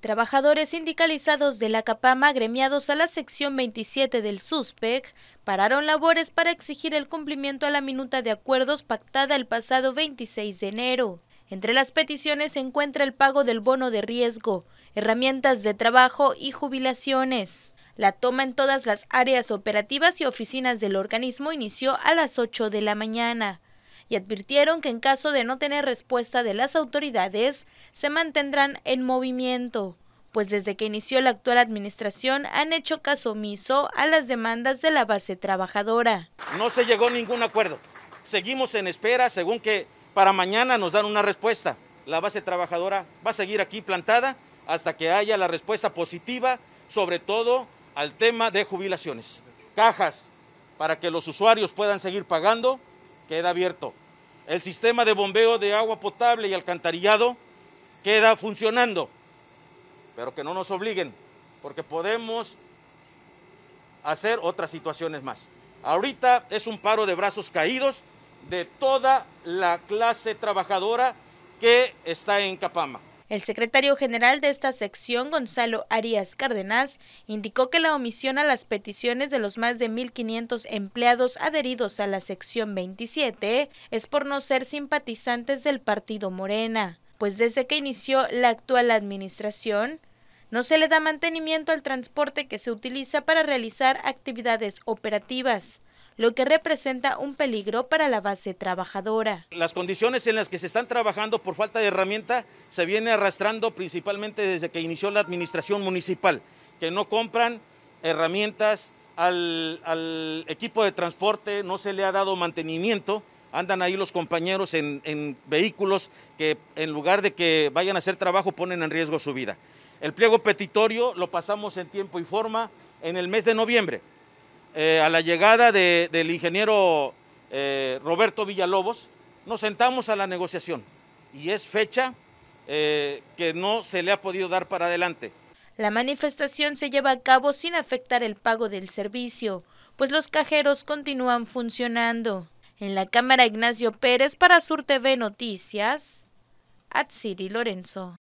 Trabajadores sindicalizados de la Capama, gremiados a la sección 27 del SUSPEC, pararon labores para exigir el cumplimiento a la minuta de acuerdos pactada el pasado 26 de enero. Entre las peticiones se encuentra el pago del bono de riesgo, herramientas de trabajo y jubilaciones. La toma en todas las áreas operativas y oficinas del organismo inició a las 8 de la mañana y advirtieron que en caso de no tener respuesta de las autoridades, se mantendrán en movimiento, pues desde que inició la actual administración han hecho caso omiso a las demandas de la base trabajadora. No se llegó a ningún acuerdo. Seguimos en espera según que para mañana nos dan una respuesta. La base trabajadora va a seguir aquí plantada hasta que haya la respuesta positiva, sobre todo al tema de jubilaciones. Cajas para que los usuarios puedan seguir pagando queda abierto. El sistema de bombeo de agua potable y alcantarillado queda funcionando, pero que no nos obliguen, porque podemos hacer otras situaciones más. Ahorita es un paro de brazos caídos de toda la clase trabajadora que está en Capama. El secretario general de esta sección, Gonzalo Arias Cárdenas, indicó que la omisión a las peticiones de los más de 1.500 empleados adheridos a la sección 27 es por no ser simpatizantes del partido Morena, pues desde que inició la actual administración, no se le da mantenimiento al transporte que se utiliza para realizar actividades operativas lo que representa un peligro para la base trabajadora. Las condiciones en las que se están trabajando por falta de herramienta se viene arrastrando principalmente desde que inició la administración municipal, que no compran herramientas al, equipo de transporte, no se le ha dado mantenimiento andan ahí los compañeros en, vehículos que en lugar de que vayan a hacer trabajo ponen en riesgo su vida. El pliego petitorio lo pasamos en tiempo y forma en el mes de noviembre. Eh, a la llegada del ingeniero eh, Roberto Villalobos, nos sentamos a la negociación y es fecha eh, que no se le ha podido dar para adelante. La manifestación se lleva a cabo sin afectar el pago del servicio, pues los cajeros continúan funcionando. En la cámara Ignacio Pérez para Sur TV Noticias, Atsiri Lorenzo.